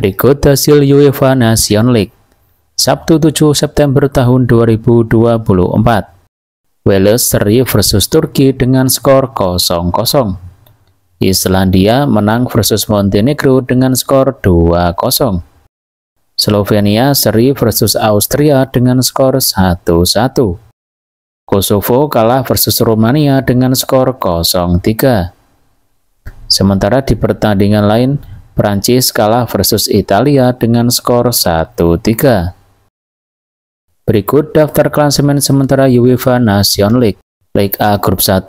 Berikut hasil UEFA Nation League. Sabtu 7 September tahun 2024. Wales seri versus Turki dengan skor 0-0. Islandia menang versus Montenegro dengan skor 2-0. Slovenia seri versus Austria dengan skor 1-1. Kosovo kalah versus Romania dengan skor 0-3. Sementara di pertandingan lain, Prancis kalah versus Italia dengan skor 1-3. Berikut daftar klasemen sementara UEFA Nations League. Liga A Grup 1,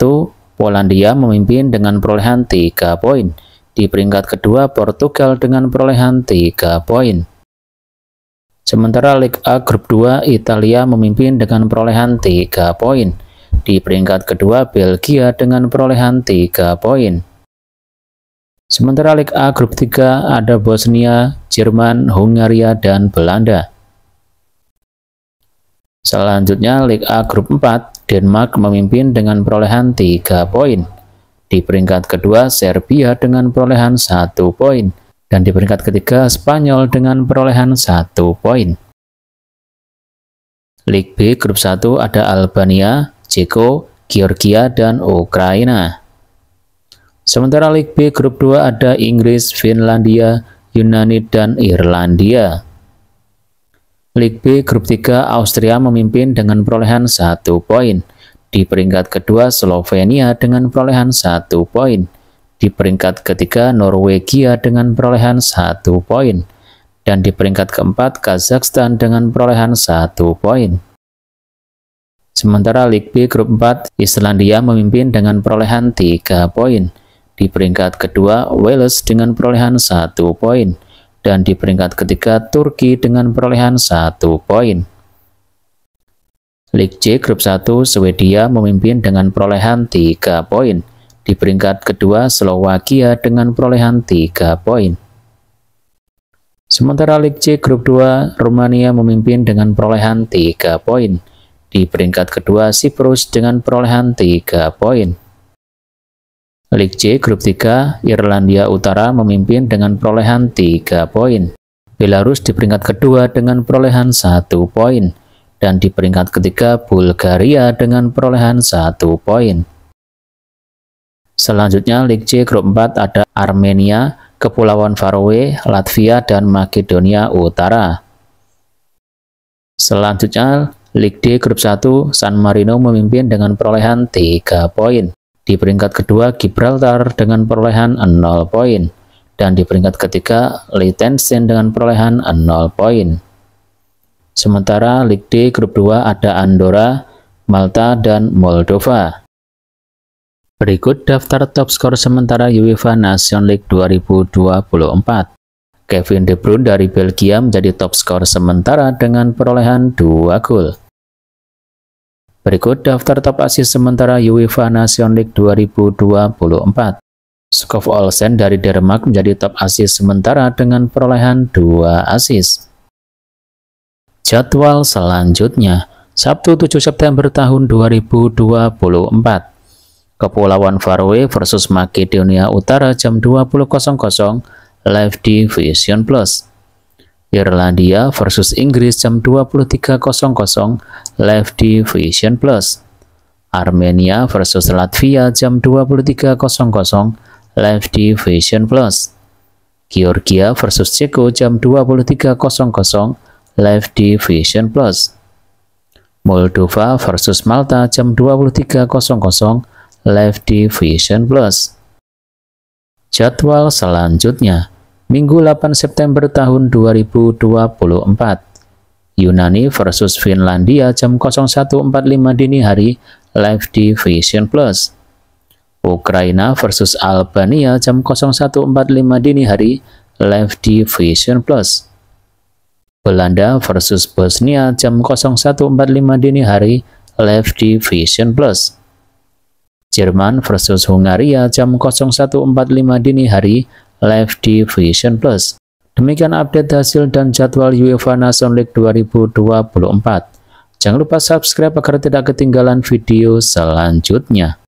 Polandia memimpin dengan perolehan 3 poin. Di peringkat kedua Portugal dengan perolehan 3 poin. Sementara Liga A Grup 2, Italia memimpin dengan perolehan 3 poin. Di peringkat kedua Belgia dengan perolehan 3 poin. Sementara Liga A grup 3 ada Bosnia, Jerman, Hungaria, dan Belanda. Selanjutnya Liga A grup 4, Denmark memimpin dengan perolehan 3 poin. Di peringkat kedua Serbia dengan perolehan 1 poin dan di peringkat ketiga Spanyol dengan perolehan 1 poin. Liga B grup 1 ada Albania, Ceko, Georgia dan Ukraina. Sementara League B grup 2 ada Inggris, Finlandia, Yunani, dan Irlandia. League B grup 3 Austria memimpin dengan perolehan 1 poin. Di peringkat kedua Slovenia dengan perolehan 1 poin. Di peringkat ketiga Norwegia dengan perolehan 1 poin. Dan di peringkat keempat Kazakhstan dengan perolehan 1 poin. Sementara League B grup 4 Islandia memimpin dengan perolehan 3 poin. Di peringkat kedua, Wales dengan perolehan satu poin. Dan di peringkat ketiga, Turki dengan perolehan satu poin. League C Grup 1, Swedia memimpin dengan perolehan 3 poin. Di peringkat kedua, Slovakia dengan perolehan 3 poin. Sementara League C Grup 2, Rumania memimpin dengan perolehan 3 poin. Di peringkat kedua, Siprus dengan perolehan 3 poin. League C grup 3 Irlandia Utara memimpin dengan perolehan 3 poin. Belarus di peringkat kedua dengan perolehan 1 poin dan di peringkat ketiga Bulgaria dengan perolehan 1 poin. Selanjutnya League C grup 4 ada Armenia, Kepulauan Faroe, Latvia dan Makedonia Utara. Selanjutnya League D grup 1 San Marino memimpin dengan perolehan 3 poin. Di peringkat kedua Gibraltar dengan perolehan 0 poin dan di peringkat ketiga Liechtenstein dengan perolehan 0 poin. Sementara liga D grup 2 ada Andorra, Malta, dan Moldova. Berikut daftar top skor sementara UEFA Nation League 2024. Kevin De Bruyne dari Belgia menjadi top skor sementara dengan perolehan 2 gol. Berikut daftar top asis sementara UEFA Nations League 2024. Skov Olsen dari Denmark menjadi top asis sementara dengan perolehan 2 asis. Jadwal selanjutnya, Sabtu 7 September tahun 2024. Kepulauan Faroe versus Makedonia Utara jam 20.00 live di Vision Plus. Irlandia versus Inggris jam 23.00 live di Vision Plus. Armenia versus Latvia jam 23.00 live di Vision Plus. Georgia versus Ceko jam 23.00 live di Vision Plus. Moldova versus Malta jam 23.00 live di Vision Plus. Jadwal selanjutnya Minggu 8 September tahun 2024 Yunani versus Finlandia jam 01.45 dini hari live di Vision Plus Ukraina versus Albania jam 01.45 dini hari live di Vision Plus Belanda versus Bosnia jam 01.45 dini hari live di Vision Plus Jerman versus Hungaria jam 01.45 dini hari live di Plus. Demikian update hasil dan jadwal UEFA Nations League 2024. Jangan lupa subscribe agar tidak ketinggalan video selanjutnya.